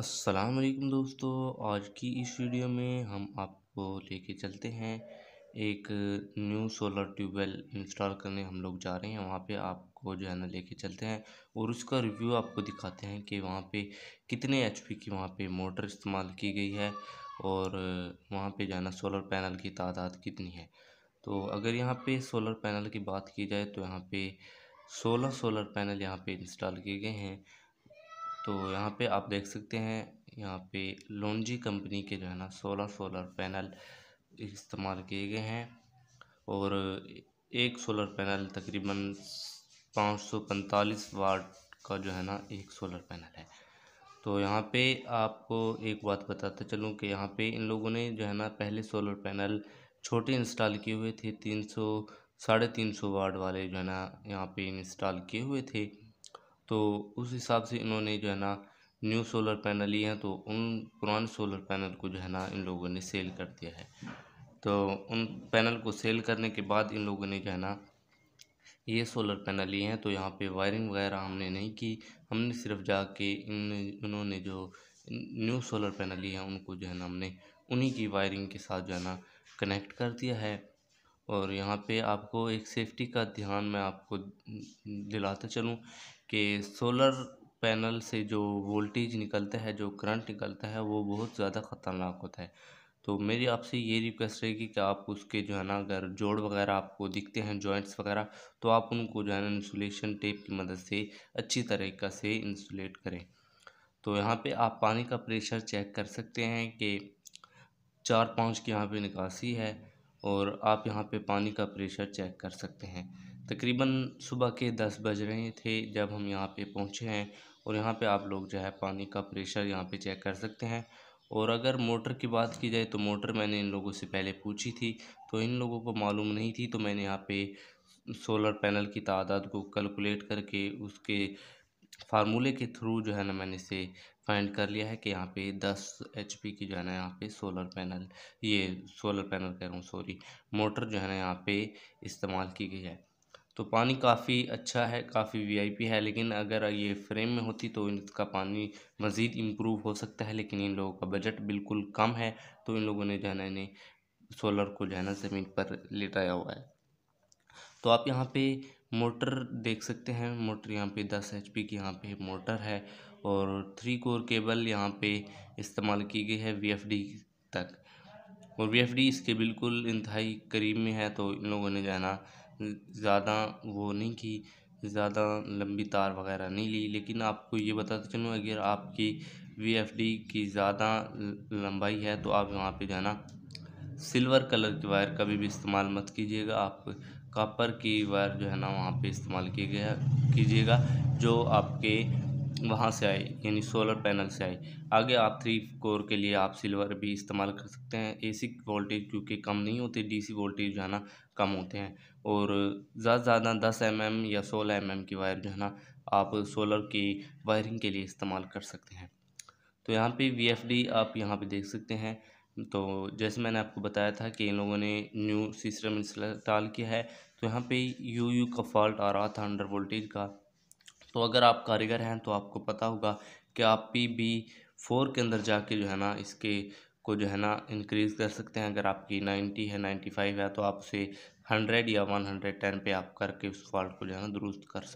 अस्सलाम वालेकुम दोस्तों आज की इस वीडियो में हम आपको लेके चलते हैं एक न्यू सोलर ट्यूबवेल इंस्टॉल करने हम लोग जा रहे हैं वहाँ पे आपको जो है ना लेके चलते हैं और उसका रिव्यू आपको दिखाते हैं कि वहाँ पे कितने एचपी की वहाँ पे मोटर इस्तेमाल की गई है और वहाँ पे जो है ना सोलर पैनल की तादाद कितनी है तो अगर यहाँ पर सोलर पैनल की बात की जाए तो यहाँ पर सोलह सोलर पैनल यहाँ पर इंस्टॉल किए गए हैं तो यहाँ पे आप देख सकते हैं यहाँ पे लॉन्जी कंपनी के जो है ना सोलर सोलर पैनल इस्तेमाल किए गए हैं और एक सोलर पैनल तकरीबन पाँच सौ पैंतालीस वाट का जो है ना एक सोलर पैनल है तो यहाँ पे आपको एक बात बताते चलूँ कि यहाँ पे इन लोगों ने जो है ना पहले सोलर पैनल छोटे इंस्टॉल किए हुए थे तीन सौ साढ़े तीन सौ वाट वाले जो है ना यहाँ पे इंस्टॉल किए हुए थे तो उस हिसाब से इन्होंने जो है ना न्यू सोलर पैनल लिए हैं तो उन पुराने सोलर पैनल को जो है ना इन लोगों ने सेल कर दिया है तो उन पैनल को सेल करने के बाद इन लोगों ने जो है ना ये सोलर पैनल लिए हैं तो यहाँ पे वायरिंग वगैरह हमने नहीं की हमने सिर्फ जाके इन उन्होंने जो न्यू सोलर पैनल लिए हैं उनको जो है ना हमने उन्हीं की वायरिंग के साथ जो है ना कनेक्ट कर दिया है और यहाँ पे आपको एक सेफ्टी का ध्यान मैं आपको दिलाता चलूँ के सोलर पैनल से जो वोल्टेज निकलता है जो करंट निकलता है वो बहुत ज़्यादा ख़तरनाक होता है तो मेरी आपसे ये रिक्वेस्ट रहेगी कि आप उसके जो है ना अगर जोड़ वगैरह आपको दिखते हैं जॉइंट्स वगैरह तो आप उनको जो है ना इंसुलेशन टेप की मदद से अच्छी तरीक़ा से इंसुलेट करें तो यहाँ पे आप पानी का प्रेशर चेक कर सकते हैं कि चार पाँच की यहाँ पे निकासी है और आप यहाँ पे पानी का प्रेशर चेक कर सकते हैं तकरीबन सुबह के दस बज रहे थे जब हम यहाँ पे पहुँचे हैं और यहाँ पे आप लोग जो है पानी का प्रेशर यहाँ पे चेक कर सकते हैं और अगर मोटर की बात की जाए तो मोटर मैंने इन लोगों से पहले पूछी थी तो इन लोगों को मालूम नहीं थी तो मैंने यहाँ पे सोलर पैनल की तादाद को कैलकुलेट करके उसके फार्मूले के थ्रू जो है ना मैंने इसे फाइंड कर लिया है कि यहाँ पे 10 एच की जो है ना यहाँ पे सोलर पैनल ये सोलर पैनल कह रहा हूँ सॉरी मोटर जो है ना यहाँ पे इस्तेमाल की गई है तो पानी काफ़ी अच्छा है काफ़ी वीआईपी है लेकिन अगर ये फ्रेम में होती तो इनका पानी मज़ीद इम्प्रूव हो सकता है लेकिन इन लोगों का बजट बिल्कुल कम है तो इन लोगों ने जो है ना इन्हें सोलर को जो है ना ज़मीन पर लेटाया हुआ है तो आप यहाँ पे मोटर देख सकते हैं मोटर यहाँ पे दस एच की यहाँ पे मोटर है और थ्री कोर केबल यहाँ पे इस्तेमाल की गई है वी तक और वी इसके बिल्कुल इंतहाई करीब में है तो इन लोगों ने जाना ज़्यादा वो नहीं की ज़्यादा लंबी तार वगैरह नहीं ली लेकिन आपको ये बताते चलूँ अगर आपकी वी एफ डी की ज़्यादा लंबाई है तो आप वहाँ पे जाना सिल्वर कलर की वायर कभी भी इस्तेमाल मत कीजिएगा आप कापर की वायर जो है ना वहाँ पे इस्तेमाल किया गया कीजिएगा जो आपके वहाँ से आई यानी सोलर पैनल से आई आगे आप थ्री कोर के लिए आप सिल्वर भी इस्तेमाल कर सकते हैं एसी वोल्टेज क्योंकि कम नहीं होते डीसी वोल्टेज जो है ना कम होते हैं और ज़्यादा ज़्यादा दस एम एम या सोलह एम एम की वायर जो है ना आप सोलर की वायरिंग के लिए इस्तेमाल कर सकते हैं तो यहाँ पे वी आप यहाँ पर देख सकते हैं तो जैसे मैंने आपको बताया था कि इन लोगों ने न्यू सिस्टम इंस्टॉल किया है तो यहाँ पर यू यू का फॉल्ट आ रहा था अंडर वोल्टेज का तो अगर आप कारीगर हैं तो आपको पता होगा कि आप पी बी फोर के अंदर जाके जो है ना इसके को जो है ना इंक्रीज़ कर सकते हैं अगर आपकी नाइन्टी है नाइन्टी फाइव है तो आप उसे हंड्रेड या वन हंड्रेड टेन पे आप करके उस फॉल्ट को जो है ना दुरुस्त कर सकते